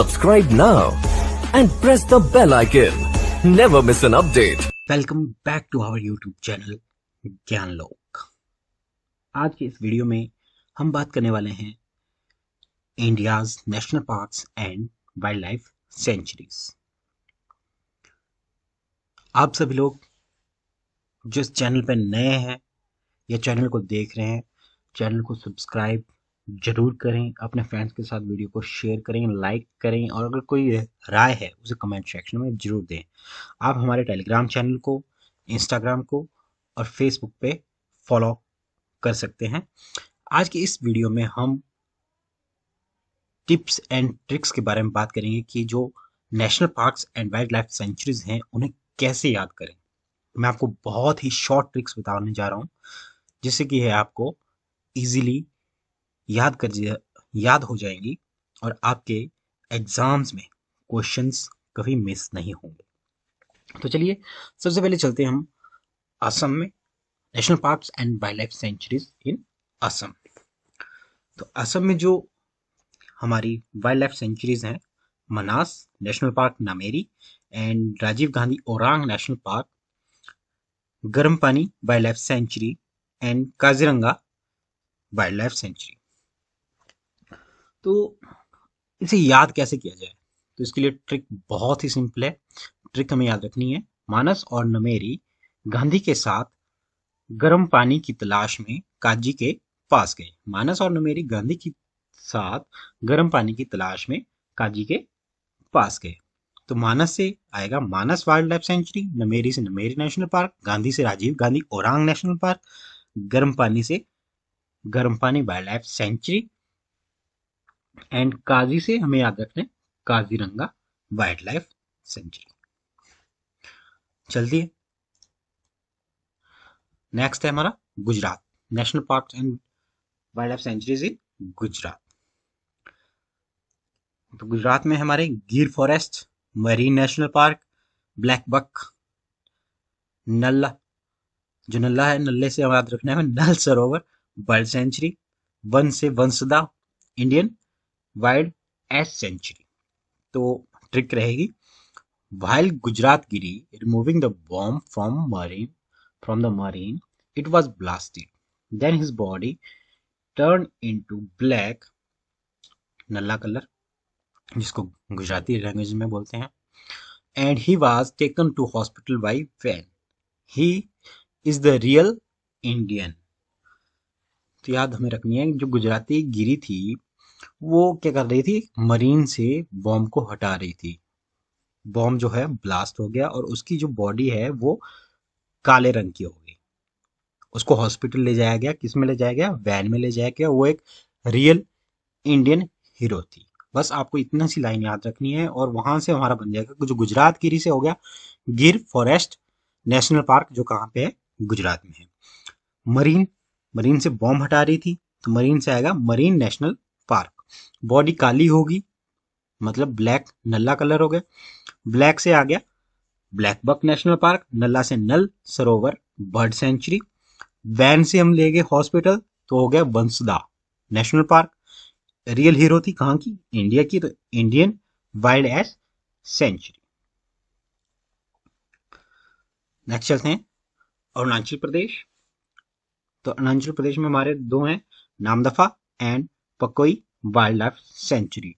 Subscribe now and press the bell icon. Never miss an update. Welcome back to our YouTube channel लोक आज के इस video में हम बात करने वाले हैं India's national parks and wildlife sanctuaries आप सभी लोग जिस चैनल पर नए हैं या चैनल को देख रहे हैं चैनल को सब्सक्राइब ज़रूर करें अपने फ्रेंड्स के साथ वीडियो को शेयर करें लाइक करें और अगर कोई राय है उसे कमेंट सेक्शन में ज़रूर दें आप हमारे टेलीग्राम चैनल को इंस्टाग्राम को और फेसबुक पे फॉलो कर सकते हैं आज की इस वीडियो में हम टिप्स एंड ट्रिक्स के बारे में बात करेंगे कि जो national parks and wildlife sanctuaries हैं उन्हें कैसे याद करें मैं आपको बहुत ही शॉर्ट ट्रिक्स बताने जा रहा हूँ जिससे कि है आपको इजीली याद कर याद हो जाएंगी और आपके एग्ज़ाम्स में क्वेश्चंस कभी मिस नहीं होंगे तो चलिए सबसे पहले चलते हैं हम असम में national parks and wildlife sanctuaries in Assam तो असम में जो हमारी वाइल्ड लाइफ सेंचुरीज हैं Manas national park Nameri and Rajiv Gandhi Orang national park Garampani wild life sanctuary and Kaziranga wild life sanctuary तो इसे याद कैसे किया जाए तो इसके लिए ट्रिक बहुत ही सिंपल है ट्रिक हमें याद रखनी है मानस और नमेरी गांधी के साथ गर्म पानी की तलाश में काजी के पास गए मानस और नमेरी गांधी के साथ गर्म पानी की तलाश में काजी के पास गए तो मानस से आएगा Manas wild life sanctuary Nameri से नमेरी नेशनल पार्क गांधी से Rajiv Gandhi Orang national park Garampani से Garampani wild life sanctuary and Kazi से हमें याद रखना है काजीरंगा वाइल्ड लाइफ सेंचुरी चलती है नेक्स्ट है हमारा Gujarat national park and wildlife sanctuaries in Gujarat तो गुजरात में हमारे Gir forest marine national park blackbuck Nalla जो नल्ला है नल्ले से याद रखना है नल सरोवर वर्ल्ड सेंचुरी वन से Vansda Indian wild ass sanctuary तो ट्रिक रहेगी while Gujarat Giri removing the bomb from marine from the marine it was blasted then his body turn into black नला कलर जिसको गुजराती लैंग्वेज में बोलते हैं and he was taken to hospital by fan he is the real Indian तो याद हमें रखनी है जो गुजराती गिरी थी वो क्या कर रही थी मरीन से बॉम्ब को हटा रही थी बॉम्ब जो है ब्लास्ट हो गया और उसकी जो बॉडी है वो काले रंग की हो गई उसको हॉस्पिटल ले जाया गया किस में ले जाया गया वैन में ले जाया गया वो एक रियल इंडियन हीरो थी बस आपको इतना सी लाइन याद रखनी है और वहां से हमारा बन जाएगा जो गुजरात गिरी से हो गया गिर फॉरेस्ट नेशनल पार्क जो कहाँ पे है गुजरात में है मरीन मरीन से बॉम्ब हटा रही थी तो मरीन से आएगा मरीन नेशनल पार्क बॉडी काली होगी मतलब ब्लैक नल्ला कलर हो गया ब्लैक से आ गया ब्लैक बक नेशनल पार्क नल्ला से नल सरोवर बर्ड सेंचुरी वैन से हम ले गए हॉस्पिटल तो हो गया Bansda national park real hero थी कहाँ की इंडिया की तो Indian wild ass sanctuary next चलते हैं अरुणाचल प्रदेश तो अरुणाचल प्रदेश में हमारे दो हैं Namdapha and Pakhui wild life sanctuary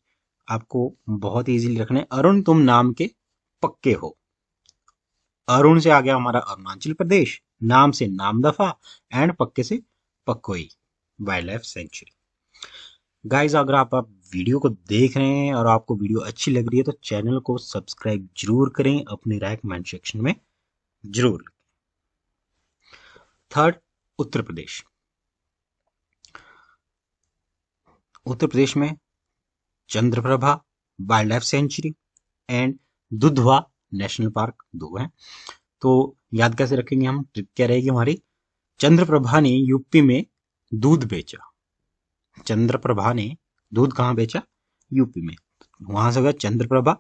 आपको बहुत इजीली रखना है अरुण तुम नाम के पक्के हो अरुण से आ गया हमारा अरुणाचल प्रदेश नाम से नाम दफा एंड पक्के से Pakhui wild life sanctuary guys अगर आप आप वीडियो को देख रहे हैं और आपको वीडियो अच्छी लग रही है तो चैनल को सब्सक्राइब जरूर करें अपने राय कमेंट सेक्शन में जरूर थर्ड उत्तर प्रदेश उत्तर प्रदेश में Chandraprabha wild life sanctuary and Dudhwa national park दो हैं तो याद कैसे रखेंगे हम ट्रिप क्या रहेगी हमारी चंद्रप्रभा ने यूपी में दूध बेचा चंद्रप्रभा ने दूध कहाँ बेचा यूपी में वहां से गया Chandraprabha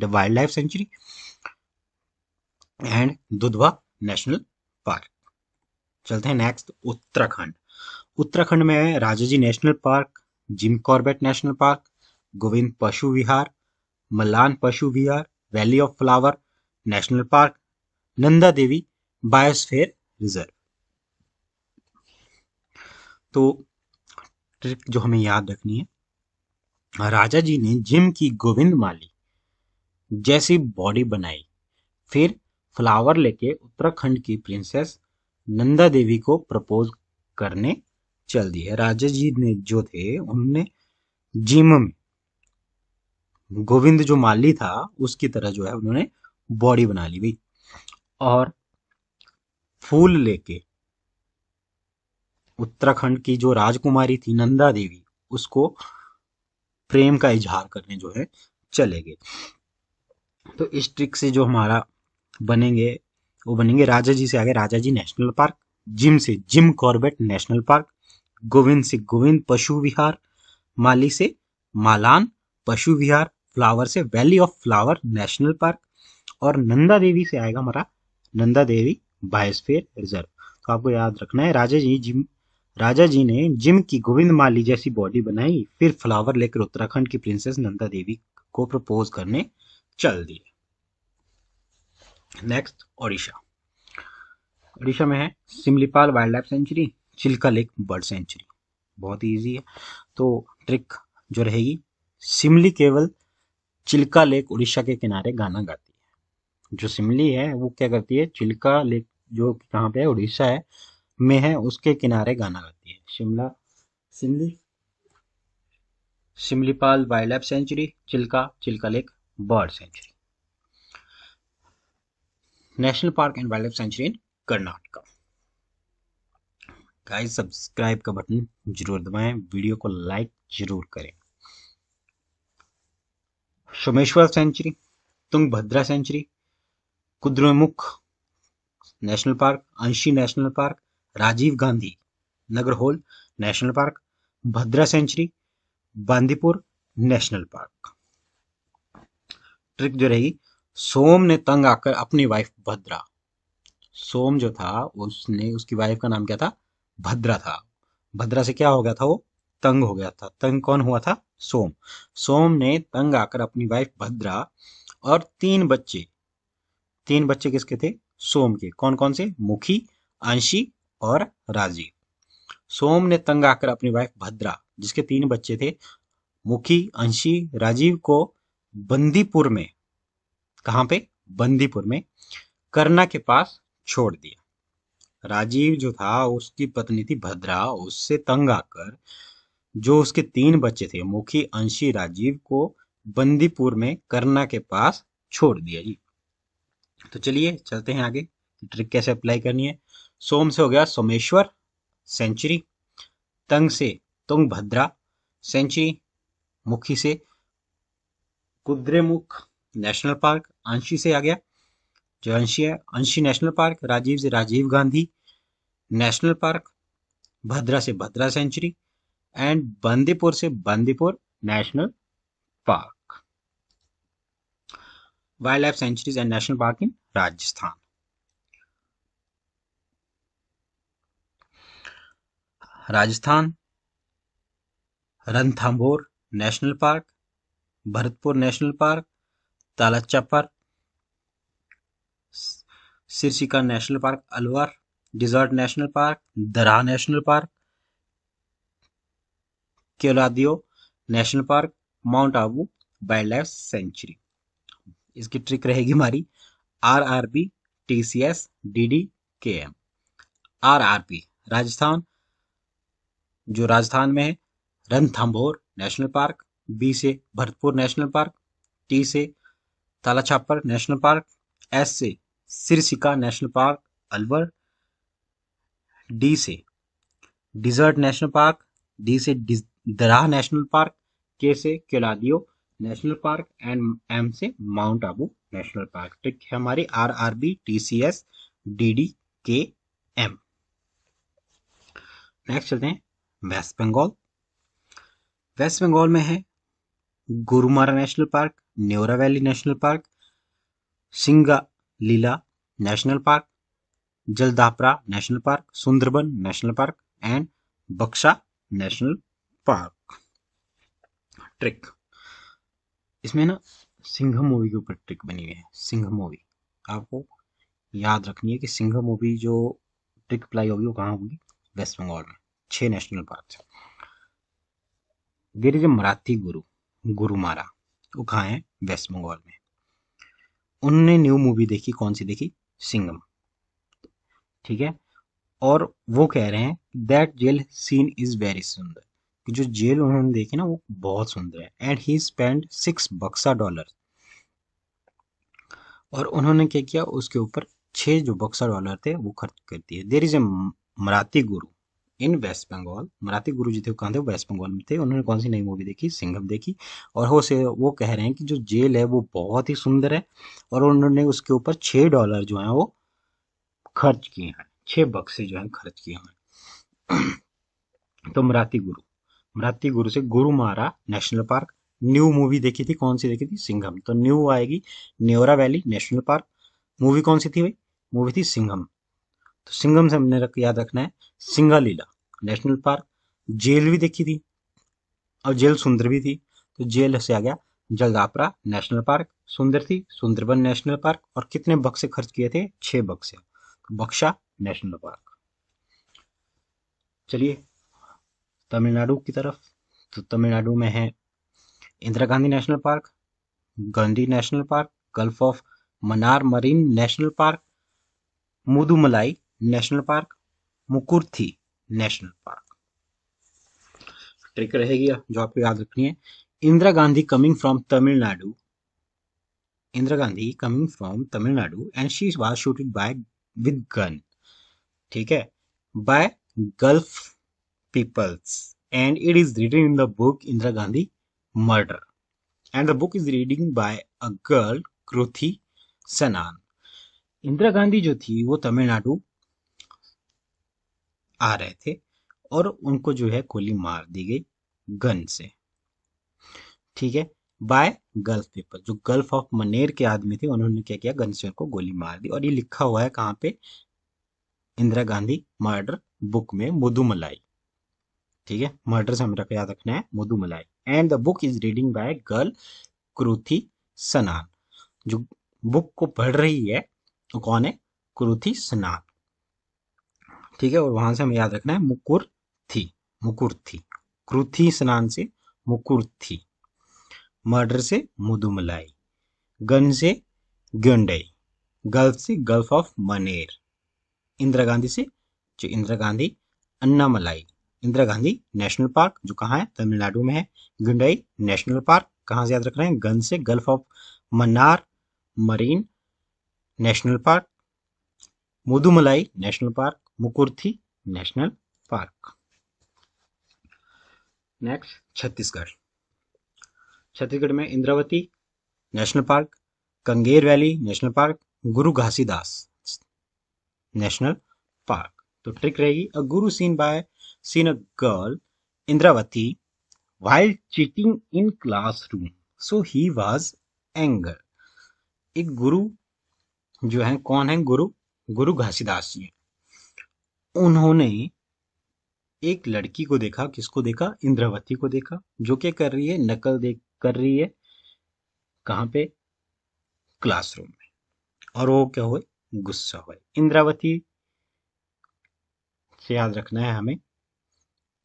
the wild life sanctuary and Dudhwa national park चलते हैं नेक्स्ट उत्तराखंड उत्तराखंड में Rajaji national park Jim Corbett national park Govind Pashu Vihar Malan Pashu Vihar valley of flower national park Nanda Devi biosphere reserve तो ट्रिक जो हमें याद रखनी है राजा जी ने जिम की गोविंद माली जैसी बॉडी बनाई फिर फ्लावर लेके उत्तराखंड की प्रिंसेस नंदा देवी को प्रपोज करने चल दी है राजा जी ने जो थे उन्होंने जिम में गोविंद जो माली था उसकी तरह जो है उन्होंने बॉडी बना ली भाई और फूल लेके उत्तराखंड की जो राजकुमारी थी नंदा देवी उसको प्रेम का इजहार करने जो है चले गए तो इस ट्रिक से जो हमारा बनेंगे वो बनेंगे राजा जी से आगे Rajaji national park Jim से Jim Corbett national park Govind से गोविंद पशु विहार माली से मालान पशु विहार फ्लावर से valley of flower national park और नंदा देवी से आएगा हमारा नंदा देवी बायोस्फीयर रिजर्व तो आपको याद रखना है राजा जी जिम राजा जी ने जिम की गोविंद माली जैसी बॉडी बनाई फिर फ्लावर लेकर उत्तराखंड की प्रिंसेस नंदा देवी को प्रपोज करने चल दिए नेक्स्ट ओडिशा ओडिशा में है Simlipal wild life sanctuary Chilka lake bird sanctuary बहुत इजी ईजी है तो ट्रिक जो रहेगी सिमली केवल चिल्का लेक उड़ीसा के किनारे गाना गाती है जो सिमली है वो क्या करती है चिल्का लेक जो कहाँ पे है उड़ीसा है में है उसके किनारे गाना गाती है Shimla Simlipal wild life sanctuary Chilka Chilka lake bird sanctuary national park and wild life sanctuary in Karnataka guys subscribe का बटन जरूर दबाएं वीडियो को लाइक जरूर करें Someshwar sanctuary Tungabhadra sanctuary Kudremukh national park Anshi national park Rajiv Gandhi Nagarhole national park Bhadra sanctuary Bandipur national park trick जो रही सोम ने तंग आकर अपनी वाइफ भद्रा सोम जो था उसने उसकी वाइफ का नाम क्या था भद्रा था भद्रा से क्या हो गया था वो तंग हो गया था तंग कौन हुआ था सोम सोम ने तंग आकर अपनी वाइफ भद्रा और तीन बच्चे तीन बच्चे किसके थे सोम के कौन कौन से मुखी अंशी और राजीव सोम ने तंग आकर अपनी वाइफ भद्रा जिसके तीन बच्चे थे मुखी अंशी राजीव को बंदीपुर में कहां पे बंदीपुर में करना के पास छोड़ दिया राजीव जो था उसकी पत्नी थी भद्रा उससे तंग आकर जो उसके तीन बच्चे थे मुखी अंशी राजीव को बंदीपुर में करना के पास छोड़ दिया जी तो चलिए चलते हैं आगे ट्रिक कैसे अप्लाई करनी है सोम से हो गया सोमेश्वर सेंचुरी तंग से तुंग भद्रा सेंचुरी मुखी से कुद्रेमुख नेशनल पार्क अंशी से आ गया जो अंशी है अंशी नेशनल पार्क राजीव से राजीव गांधी नेशनल पार्क भद्रा से भद्रा सेंचुरी एंड बंदीपुर से Bandipur national park wildlife sanctuaries and national park in Rajasthan Rajasthan Ranthambore national park Bharatpur national park Tal Chhapar Sariska national park Alwar desert national park Darrah national park Keoladeo national park Mount Abu wild life sanctuary इसकी trick रहेगी हमारी R R P T C S D D K M R R P Rajasthan जो राजस्थान में है Ranthambore national park B से Bharatpur national park T से तालाछापर national park S से Sariska national park Alwar D से डिजर्ट नेशनल पार्क डी से दराह नेशनल पार्क के से Keoladeo national park and M से माउंट आबू नेशनल पार्क ठीक है हमारी R R B T C S D D K M next चलते हैं वेस्ट बंगाल वेस्ट बंगाल में है Gorumara national park Neora valley national park Singalila national park Jaldapara national park Sundarban national park and बक्सा national park trick इसमें ना सिंह मूवी के ऊपर ट्रिक बनी हुई है सिंह मूवी आपको याद रखनी है कि सिंह मूवी जो ट्रिक अप्लाई होगी वो कहाँ होगी वेस्ट बंगाल में छह नेशनल पार्क देर जो मराठी गुरु गुरु मारा वो कहाँ है वेस्ट बंगाल में उन्होंने न्यू मूवी देखी कौन सी देखी सिंगम ठीक है और वो कह रहे हैं that jail scene is very सुंदर कि जो जेल उन्होंने देखी ना वो बहुत सुंदर है and he spend six Buxa dollar और उन्होंने क्या किया उसके ऊपर छह जो बक्सा डॉलर थे वो खर्च कर दिए देर इज ए मराती गुरु इन वेस्ट बंगाल मराठी गुरु जी थे वो कहाँ थे वेस्ट बंगाल में थे उन्होंने कौन सी नई मूवी देखी सिंघम देखी और हो से वो कह रहे हैं कि जो जेल है वो बहुत ही सुंदर है और उन्होंने उसके ऊपर छः डॉलर जो हैं वो खर्च किए हैं छः बक्से जो हैं खर्च किए हैं तो मराठी गुरु मराठी गुरु से गुरु मारा नेशनल पार्क न्यू मूवी देखी थी कौन सी देखी थी सिंघम तो न्यू आएगी Neora valley national park movie कौन सी थी भाई मूवी थी सिंघम तो सिंगम से हमने रख, याद रखना है सिंगा लीला नेशनल पार्क जेल भी देखी थी और जेल सुंदर भी थी तो जेल से आ गया जलदापरा नेशनल पार्क सुंदर थी सुंदरबन नेशनल पार्क और कितने बक्से खर्च किए थे छह बक्से तो बक्सा नेशनल पार्क चलिए तमिलनाडु की तरफ तो तमिलनाडु में है Indira Gandhi national park Gandhi national park Gulf of Mannar marine national park Mudumalai national park Mukurthi national park trick रहेगी जो आपको याद रखनी है Indira Gandhi coming from Tamil Nadu Indira Gandhi coming from Tamil Nadu and she was shooted by with gun ठीक है by gulf peoples and it is written in the book Indira Gandhi murder and the book is reading by a girl क्रोथी Sanon Indira Gandhi जो थी वो तमिलनाडु आ रहे थे और उनको जो है गोली मार दी गई गन से ठीक है बाय गल्फ पीपल जो गल्फ ऑफ मनेर के आदमी थे उन्होंने क्या किया से को गोली मार दी और ये लिखा हुआ है कहाँ पे इंदिरा गांधी मर्डर बुक में मुदुमलाई ठीक है मर्डर से हमें याद रखना है Mudumalai and the book is reading by girl Kriti Sanon जो बुक को पढ़ रही है तो कौन है क्रुथी सनान ठीक है और वहां से हमें याद रखना है मुकुर थी मुकुर थी क्रुथी स्नान से मुकुर थी मर्डर से मुदुमलाई गन से ग्युंडई गल्फ से गल्फ ऑफ मनेर इंदिरा गांधी से जो इंदिरा गांधी अन्नामलाई इंदिरा गांधी नेशनल पार्क जो कहाँ है तमिलनाडु में है गुंडई नेशनल पार्क कहाँ से याद रख रहे हैं गन से Gulf of Mannar marine national park Mudumalai national park Mukurthi national park next Chhattisgarh Chhattisgarh में Indravati national park Kanger valley national park Guru Ghasidas national park तो ट्रिक रहेगी a guru seen by seen a girl Indravati while cheating in classroom so he was anger एक गुरु जो है कौन है गुरु गुरु घासीदास जी उन्होंने एक लड़की को देखा किसको देखा इंद्रावती को देखा जो क्या कर रही है नकल देख कर रही है कहां पे क्लासरूम में और वो क्या हुए गुस्सा हुए इंद्रावती से याद रखना है हमें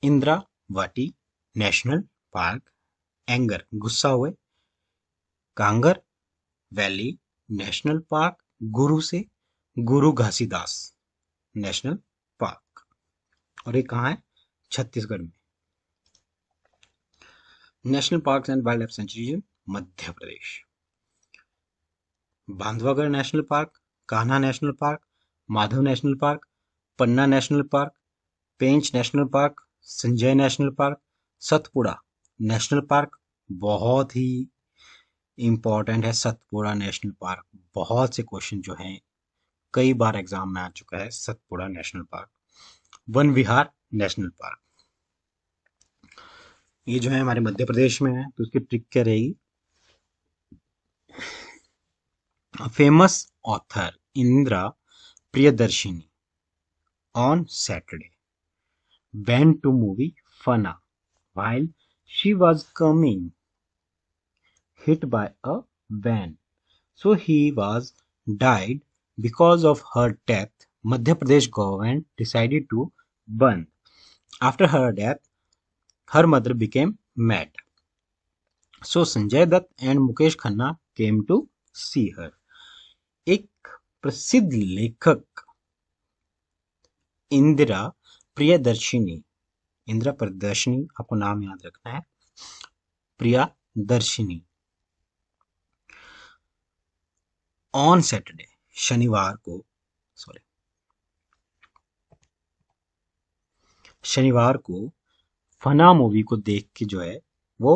इंद्रावती नेशनल पार्क एंगर गुस्सा हुए कांगर वैली नेशनल पार्क गुरु से गुरु घासीदास नेशनल और एक कहाँ है छत्तीसगढ़ में national park and wild life sanctuary Madhya Pradesh Bandhavgarh national park Kanha national park Madhav national park Panna national park Pench national park Sanjay national park Satpura national park बहुत ही इम्पॉर्टेंट है सतपुड़ा नेशनल पार्क बहुत से क्वेश्चन जो हैं कई बार एग्जाम में आ चुका है Satpura national park Van Vihar national park ये जो है हमारे मध्य प्रदेश में है तो उसकी ट्रिक क्या रहेगी famous author Indira Priyadarshini on Saturday van to movie Fanaa while she was coming hit by a van so he was died because of her death Madhya Pradesh government decided to burn. After her death, her mother became mad. So Sanjay Dutt and Mukesh Khanna came to see her. एक प्रसिद्ध लेखक इंदिरा प्रियदर्शिनी इंदिरा प्रदर्शनी आपको नाम याद रखना है प्रिया दर्शिनी on Saturday शनिवार को सॉरी शनिवार को फना मूवी को देख के जो है वो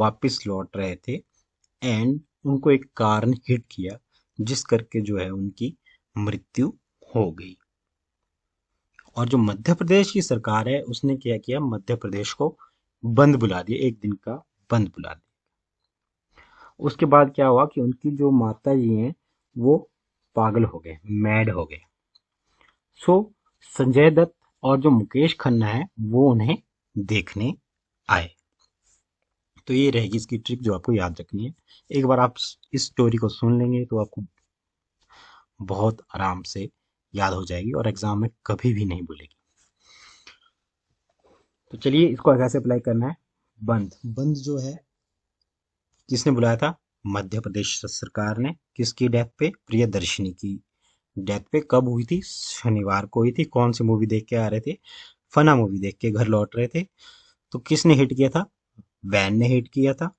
वापस लौट रहे थे एंड उनको एक कार ने हिट किया जिस करके जो है उनकी मृत्यु हो गई और जो मध्य प्रदेश की सरकार है उसने क्या किया मध्य प्रदेश को बंद बुला दिया एक दिन का बंद बुला दिया उसके बाद क्या हुआ कि उनकी जो माता जी हैं वो पागल हो गए मैड हो गए सो संजय दत्त और जो मुकेश खन्ना है वो उन्हें देखने आए तो ये रहेगी इसकी ट्रिक जो आपको याद रखनी है एक बार आप इस स्टोरी को सुन लेंगे तो आपको बहुत आराम से याद हो जाएगी और एग्ज़ाम में कभी भी नहीं भूलेगी तो चलिए इसको कैसे अप्लाई करना है बंद बंद जो है किसने बुलाया था मध्य प्रदेश सरकार ने किसकी डेथ पे दर्शनी की डेथ पे कब हुई थी शनिवार को हुई थी कौन सी मूवी देख के आ रहे थे फना मूवी देख के घर लौट रहे थे तो किसने हिट किया था वैन ने हिट किया था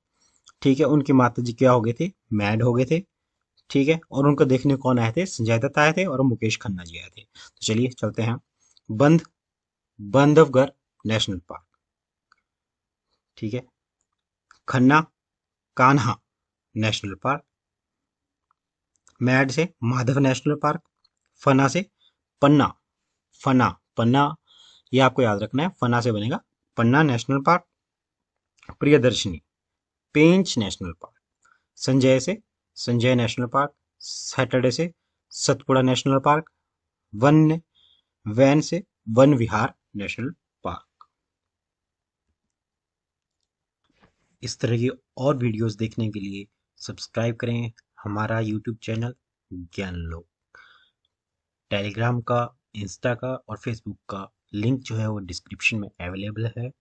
ठीक है उनके माता जी क्या हो गए थे मैड हो गए थे ठीक है और उनको देखने कौन आए थे संजय दत्त आए थे और मुकेश खन्ना जी आए थे तो चलिए चलते हैं बंद बांधवगढ़ नेशनल पार्क ठीक है Khanna Kanha national park mad से माधव नेशनल पार्क फना से पन्ना फना पन्ना ये आपको याद रखना है फना से बनेगा Panna national park Priyadarshini Pench national park Sanjay से संजय नेशनल पार्क सैटरडे से Satpura national park Van van से वन विहार नेशनल पार्क इस तरह की और वीडियोस देखने के लिए सब्सक्राइब करें हमारा यूट्यूब चैनल ज्ञान लोक टेलीग्राम का इंस्टा का और फेसबुक का लिंक जो है वो डिस्क्रिप्शन में अवेलेबल है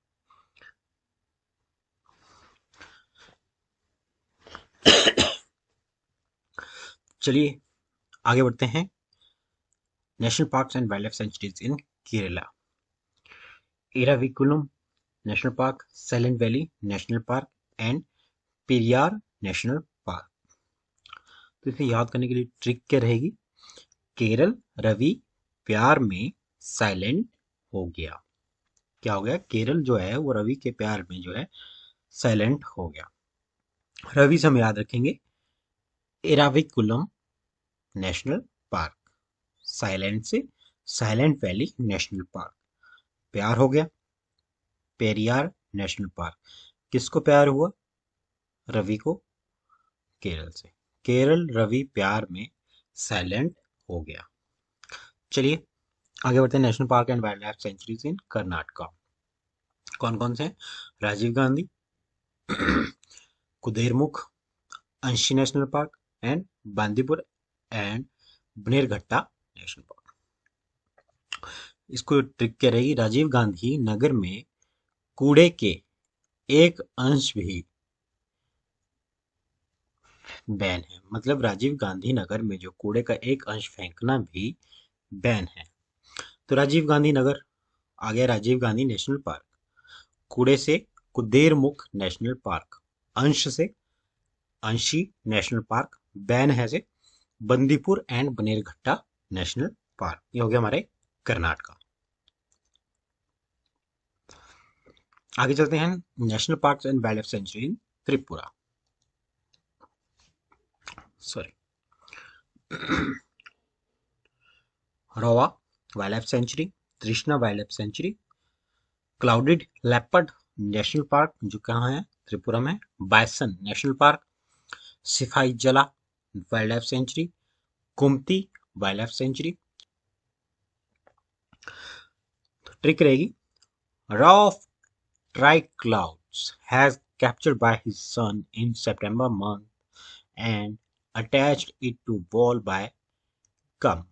चलिए आगे बढ़ते हैं national parks and wildlife sanctuaries in Kerala Eravikulam national park silent valley national park and Periyar national तो इसे याद करने के लिए ट्रिक क्या रहेगी केरल रवि प्यार में साइलेंट हो गया क्या हो गया केरल जो है वो रवि के प्यार में जो है साइलेंट हो गया रवि से हम याद रखेंगे एराविकुलम नेशनल पार्क साइलेंट से साइलेंट वैली नेशनल पार्क प्यार हो गया पेरियार नेशनल पार्क किसको प्यार हुआ रवि को केरल से केरल रवि प्यार में साइलेंट हो गया चलिए आगे बढ़ते हैं national park and wildlife sanctuaries in Karnataka कौन कौन से Rajiv Gandhi Kudremukh Anshi national park and Bandipur and Bannerghatta national park इसको ट्रिक क्या रहेगी राजीव गांधी नगर में कूड़े के एक अंश भी बैन है मतलब राजीव गांधी नगर में जो कूड़े का एक अंश फेंकना भी बैन है तो राजीव गांधी नगर आ गया राजीव गांधी नेशनल पार्क कूड़े से कुदेरमुख नेशनल पार्क अंश से अंशी नेशनल पार्क बैन है से Bandipur and Bannerghatta national park ये हो गया हमारे कर्नाटका आगे चलते हैं national park and wild life sanctuary in Tripura sorry Rowa wild life sanctuary Krishna wild life sanctuary clouded leopard national park जो कहाँ है त्रिपुरा में bison national park Sepahijala wild life sanctuary Gumti wild life sanctuary तो ट्रिक रहेगी raw of try clouds has captured by his son in September month and attached it to ball by come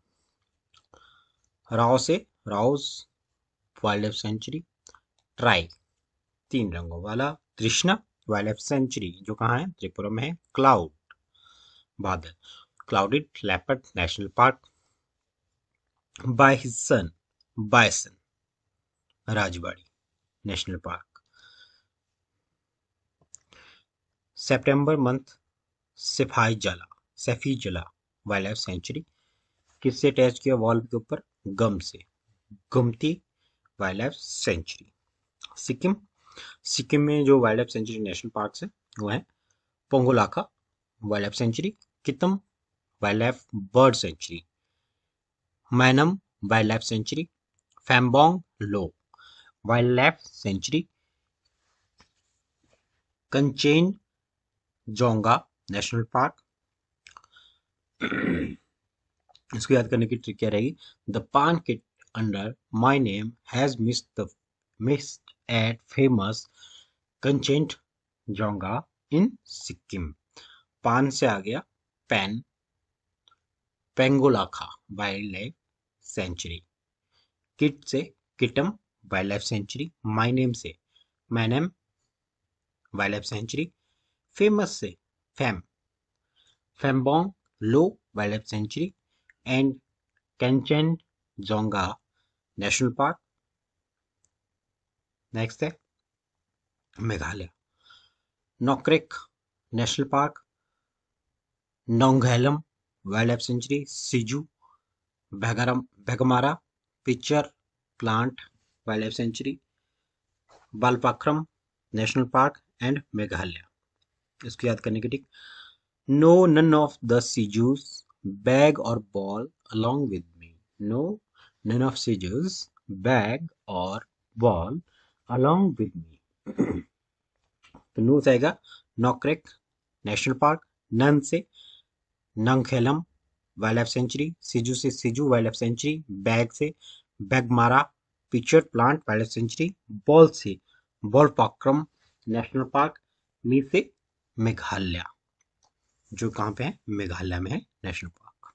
Rao से Rowa wild life sanctuary try तीन रंगों वाला Krishna wild life sanctuary जो कहाँ है त्रिपुरा में है क्लाउड बादल clouded leopard national park by his son bison Rajbari national park September month Sepahijala Sepahijala wild life sanctuary किससे अटैच किया वॉल्व के ऊपर गम से Gumti wild life sanctuary Sikkim Sikkim में जो wild life sanctuary national park है वो है Pangolakha wild life sanctuary Kitam wildlife bird sanctuary Maenam wild life sanctuary Fambong Lho wild life sanctuary Kanchenjunga national park इसको याद करने की ट्रिक क्या रहेगी the pan kit under my name has miss the missed at famous Kanchenjunga in Sikkim pan से आ गया pen Pangolakha wild life sanctuary kit से Kitam wild life sanctuary my name से Maenam wild life sanctuary famous से फैम Fambong Lo Wildlife Sanctuary and Kanchenjunga National Park. Next है Meghalaya Nokrek national park Nongkhyllem wild life sanctuary Siju Baghmara picture plant wild life sanctuary Balpakram national park and Meghalaya इसको याद करने के ठीक No, none of the scissors, bag or ball along with me. No, none of scissors, bag or ball along with me. तो नूस आएगा नॉक्रेक national park nun से Nongkhyllem wild life sanctuary Siju से Siju wild life sanctuary bag से Baghmara pitcher plant wild life sanctuary ball से Balpakram national park me से मेघालय जो कहाँ पे है मेघालय में है national park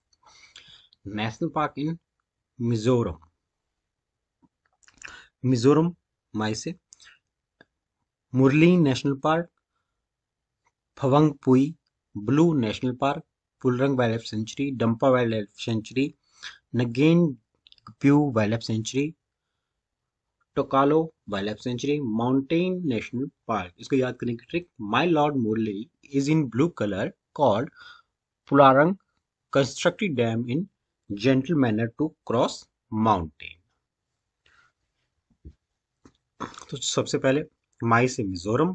national park in Mizoram Mizoram my से Murli national park Phawngpui blue national park Pualreng wild life sanctuary Dampa wild life sanctuary Ngengpui wild life sanctuary Tokalo wild life sanctuary mountain national park इसको याद करने की trick my lord Murli is in blue colour called Pularang constructed dam in gentle manner to cross mountain. तो सबसे पहले माई से मिजोरम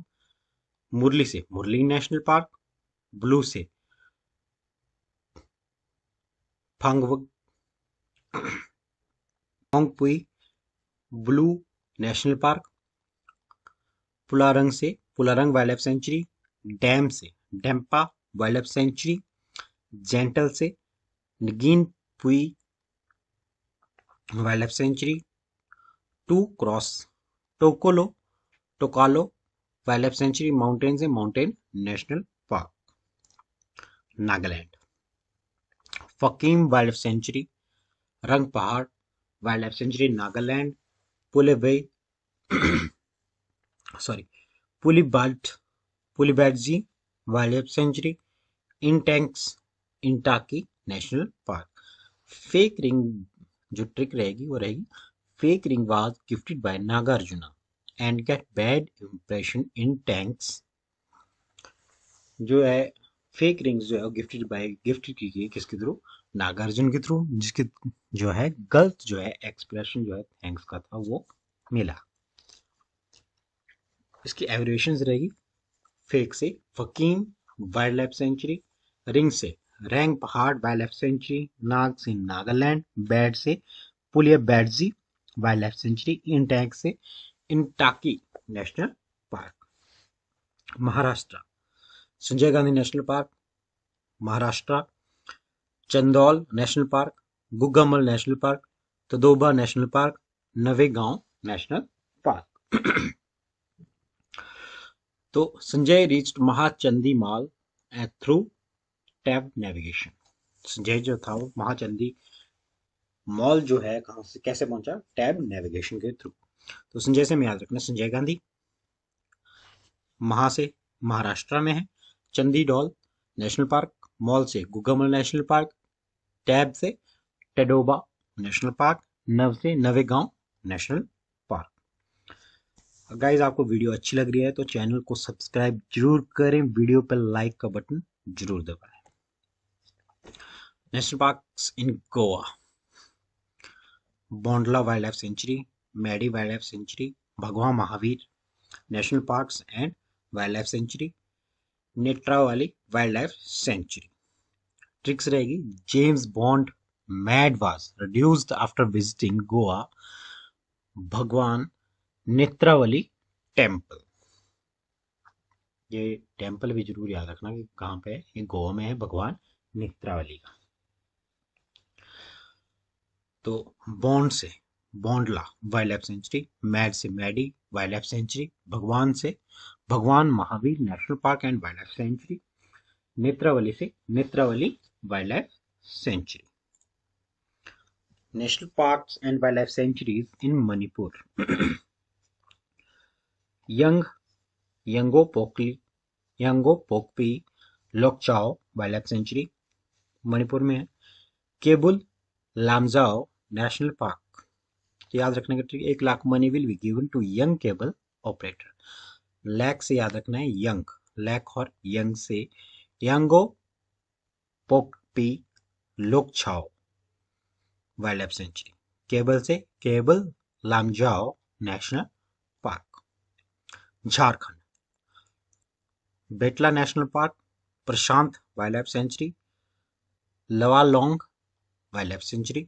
मुरली से Murli national park blue से Phawngpui blue national park Pualreng से Pualreng wild life sanctuary dam से Dampa wild life sanctuary gentle से Ngengpui wild life sanctuary to cross Tokalo Tokalo wild life sanctuary mountain से mountain national park Nagaland Fakim wild life sanctuary Rangapahar wild life sanctuary Nagaland पुलेवे sorry Puliebadze Puliebadze wild sanctuary in tanks Intanki national park fake ring जो trick रहेगी वो रहेगी fake ring was gifted by Nagarjuna and get bad impression in tanks जो है fake rings जो है gifted bye gifted की गई किसके थ्रू नागार्जुन के थ्रू जिसके जो है गलत जो है एक्सप्रेशन जो है थैंक्स का था वो मिला इसकी एवरेशन रहेगी फेक से Fakim wild life sanctuary ring से Rangapahar wild life sanctuary नाग से नागालैंड बैड से Puliebadze wild life sanctuary इंटैक से Intanki national park Maharashtra Sanjay Gandhi national park Maharashtra Chandoli national park Gugamal national park Tadoba national park Navegaon national park तो संजय Sanjay महाचंदी माल Mal through tab navigation Sanjay जो था वो महाचंदी मॉल जो है कहां से कैसे पहुंचा टैब नेविगेशन के थ्रू तो संजय से मैं याद रखना संजय गांधी महा से महाराष्ट्र में है चंदी डॉल नेशनल पार्क मॉल से गुगमल नेशनल पार्क टैब से टेडोबा नेशनल पार्क नव से नवेगांव नेशनल गाइज आपको वीडियो अच्छी लग रही है तो चैनल को सब्सक्राइब जरूर करें वीडियो पर लाइक का बटन जरूर दबाएं national park in Goa Bondla wild life sanctuary Madei wild life sanctuary Bhagwan Mahavir national parks and wild life sanctuary Netravali wild life sanctuary tricks रहेगी James Bond mad was reduce after visiting Goa Bhagwan Netravali temple ये temple भी जरूर याद रखना कि कहाँ पे है ये गोवा में है भगवान नेत्रावली का तो बॉन्ड से Bondla wild life sanctuary mad से Madei wild life sanctuary Bhagwan से Bhagwan Mahavir national park and wild life sanctuary Netravali से Netravali wild life sanctuary national parks and wildlife sanctuaries in Manipur पोकली Yangoupokpi Lokchao wild sanctuary Manipur में है केबुल लामजाओ नेशनल पार्क तो याद रखने का ट्रिक एक lakh money will be given to young cable operator lack से याद रखना है यंग लैक और यंग से Yangoupokpi Lokchao wild life sanctuary cable से Keibul Lamjao national Jharkhand Betla national park Prashant wild life sanctuary Lawalong wild life sanctuary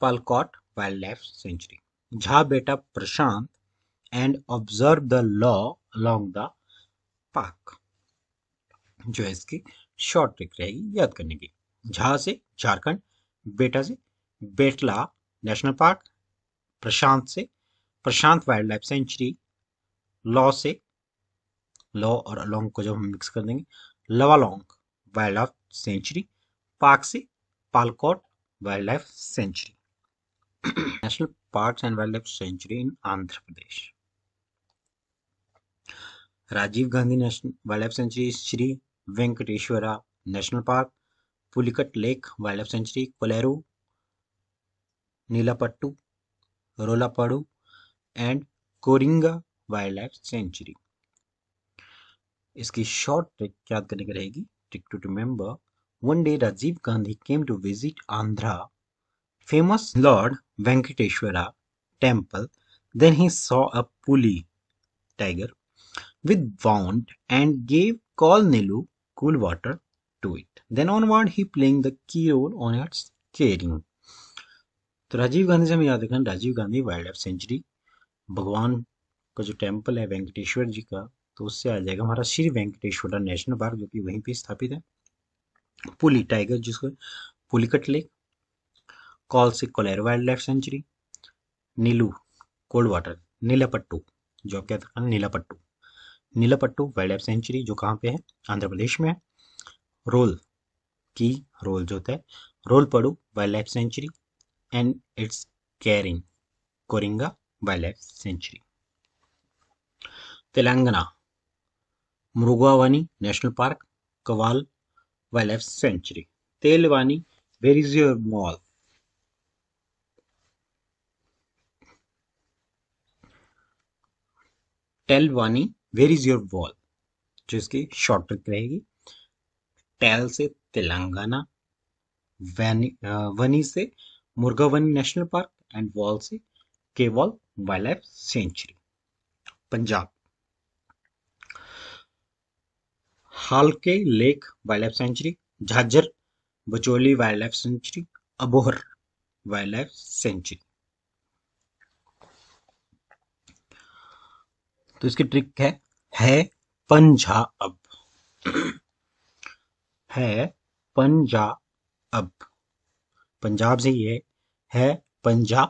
Palkot wild life sanctuary Jha बेटा Prashant and observe the law along the park जो है इसकी शॉर्ट ट्रिक रहेगी याद करने की झा से झारखंड बेटा से बेटला नेशनल पार्क प्रशांत से Prashant wild life sanctuary law से लॉ और अलोंग को जब हम मिक्स कर देंगे Lawalong wild life sanctuary park से Palkot wild life sanctuary national park and wild life sanctuary in Andhra Pradesh Rajiv Gandhi national wild life sanctuary Shri Venkateswara national park Pulicat lake wild life sanctuary Kolleru Nelapattu Rollapadu and Coringa wild life sanctuary इसकी short trick याद करने की रहेगी trick to remember one day Rajiv Gandhi came to visit Andhra famous lord Venkateswara temple then he saw a puli tiger with bound and gave call neelu cool water to it then on wand he playing the key role on her steering तो राजीव गांधी से हम याद रखें Rajiv Gandhi wild life sanctuary भगवान का जो temple है वेंकटेश्वर जी का तो उससे आ जाएगा हमारा श्री वेंकटेश्वर नेशनल पार्क जो कि वहीं पे स्थापित है पुली टाइगर जिसको पुलिकट लेक कॉल से Kolleru wild life sanctuary neelu cold water Nelapattu जो आप क्या था Nelapattu Nelapattu wild life sanctuary जो कहाँ पे है आंध्र प्रदेश में है रोल की रोल जो होता है Rollapadu wild life sanctuary and it's caring Coringa wild life sanctuary Telangana Mrugavani national park Kawal wild life sanctuary तेलवानी where is your mall Vani where is your wall जो इसकी शॉर्ट ट्रिक रहेगी टेल से तेलंगाना वनी से Mrugavani national park and wall से Kawal wild life sanctuary Punjab Harike lake wild life sanctuary Jhajjar Bachauli wild life sanctuary Abohar wild life sanctuary तो इसकी trick है है अब है अब पंजाब से ये है पंजा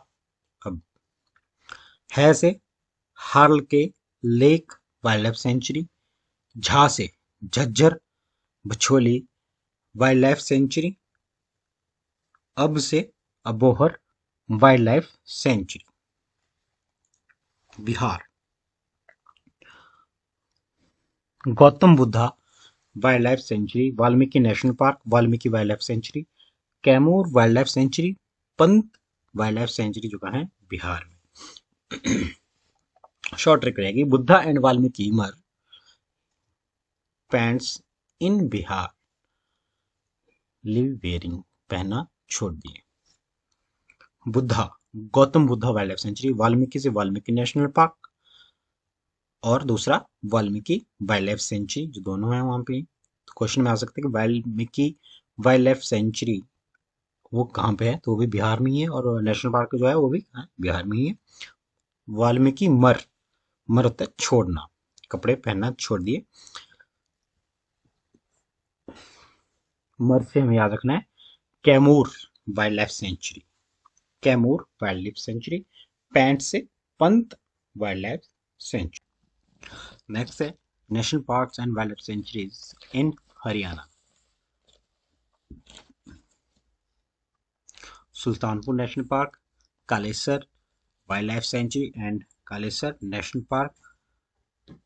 अब है से Harike lake wild life sanctuary झा से Jhajjar Bachauli wild life sanctuary अब से Abohar wild life sanctuary Bihar Gautam Buddha wild life sanctuary Valmiki national park Valmiki wild life sanctuary Kaimur wild life sanctuary Pant wild life sanctuary जो कहा है बिहार में शॉर्ट ट्रिक रहेगी बुद्धा एंड वाल्मीकि मर pants in Bihar live wearing पहना छोड़ दिए Buddha Gautam Buddha wild life sanctuary Valmiki से वाल्मीकि नेशनल पार्क और दूसरा वाल्मीकि वाइल्ड लाइफ सेंचुरी जो दोनों है वहां पे तो क्वेश्चन में आ सकते हैं कि वाल्मीकि वाइल्ड लाइफ सेंचुरी वो कहाँ पे है तो वो भी बिहार में ही है और नेशनल पार्क जो है वो भी हाँ, बिहार में ही है वाल्मीकि मर मर होता है छोड़ना कपड़े पहनना छोड़ दिए मर से हमें याद रखना है Kaimur wild life sanctuary Kaimur wild life sanctuary pant से Pant wild life sanctuary next है national parks and wildlife sanctuaries in Haryana Sultanpur national park Kalesar wild life sanctuary and Kalesar national park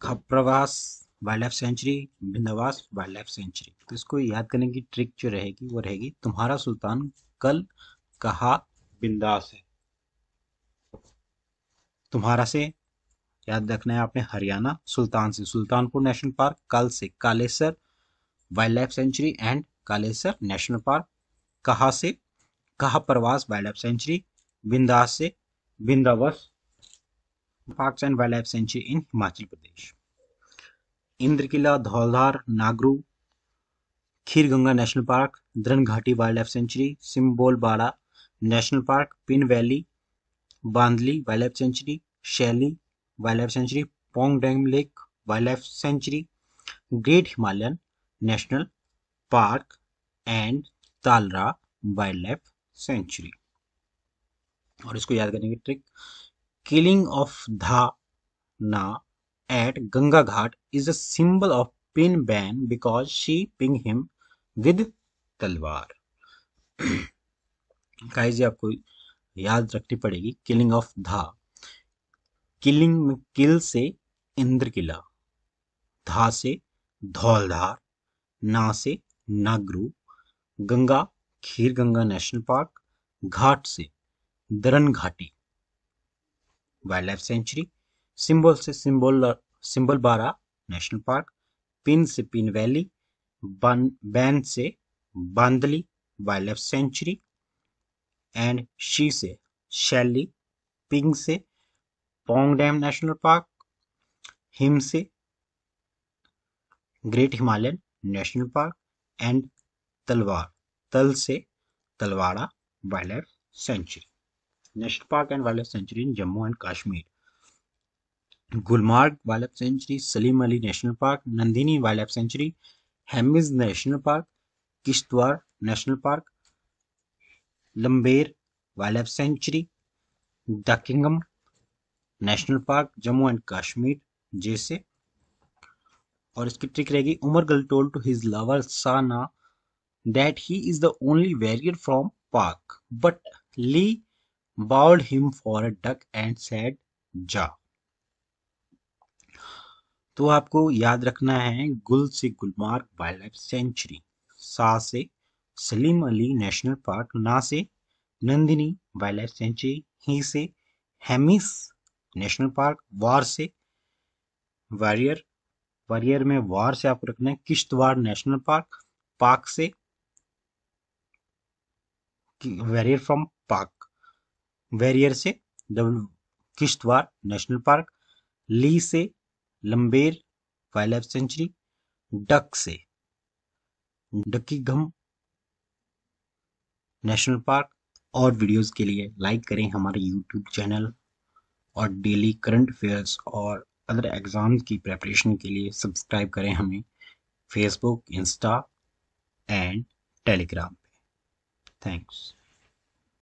Khaparwas wild life sanctuary Bhindawas wild life sanctuary तो इसको याद करने की trick जो रहेगी वो रहेगी तुम्हारा सुल्तान कल कहा बिंदास है तुम्हारा से याद रखना है आपने हरियाणा सुल्तान से सुल्तानपुर नेशनल पार्क कल से Kalesar wild life sanctuary and Kalesar national park कहा से Khaparwas wild life sanctuary बिंदास से Bhindawas park and wild life sanctuary in Himachal Pradesh Inder Killa Dhauladhar नागरू Khirganga national park Daranghati wild life sanctuary Simbalbara national park pin valley Bandli wild life sanctuary Shilli wild life sanctuary Pong dam lake wild life sanctuary great Himalayan national park and Talra wild life sanctuary और इसको याद करने की trick killing of Dhana at Ganga ghat is a symbol of pin ban because she ping him with talwar आपको याद रखनी पड़ेगी killing of धा किलिंग किल से इंद्र किला धा से धौलधार ना से नागरू Ganga Khirganga national park घाट से Daranghati wild life sanctuary symbol से symbol Simbalbara national park pin से पिन वैली बैन से Bandli wild life sanctuary and she से शैली पिंग से Pong dam national park him से great Himalayan national park and तलवार तल से Talwara wild life sanctuary national park and wild life sanctuary in Jammu and Kashmir Gulmarg wild life sanctuary Salim Ali national park Nandini wild life sanctuary Hemis national park Kishtwar national park Limber wild life sanctuary किंगम national park Jammu and Kashmir जैसे और इसकी trick रहेगी Umar Gul told to his lover Sana that he is the only warrior from park but Lee bowled him for a duck and said जा तो आपको याद रखना है गुल से गुलमार्ग वाइल्ड लाइफ सेंचुरी सा से सलीम अली नेशनल पार्क ना से नंदिनी वाइल्ड लाइफ सेंचुरी ही से हेमिस नेशनल पार्क वार से वारियर वारियर में वार से आपको रखना है किश्तवाड़ नेशनल पार्क पार्क से वेरियर फ्रॉम पार्क वेरियर से डबल किश्तवाड़ नेशनल पार्क ली से लंबेर वाइल्ड लाइफ सेंचुरी डक से डकी घम नेशनल पार्क और वीडियोस के लिए लाइक करें हमारे यूट्यूब चैनल और डेली करंट अफेयर्स और अदर एग्ज़ाम की प्रेपरेशन के लिए सब्सक्राइब करें हमें फेसबुक इंस्टा एंड टेलीग्राम पे थैंक्स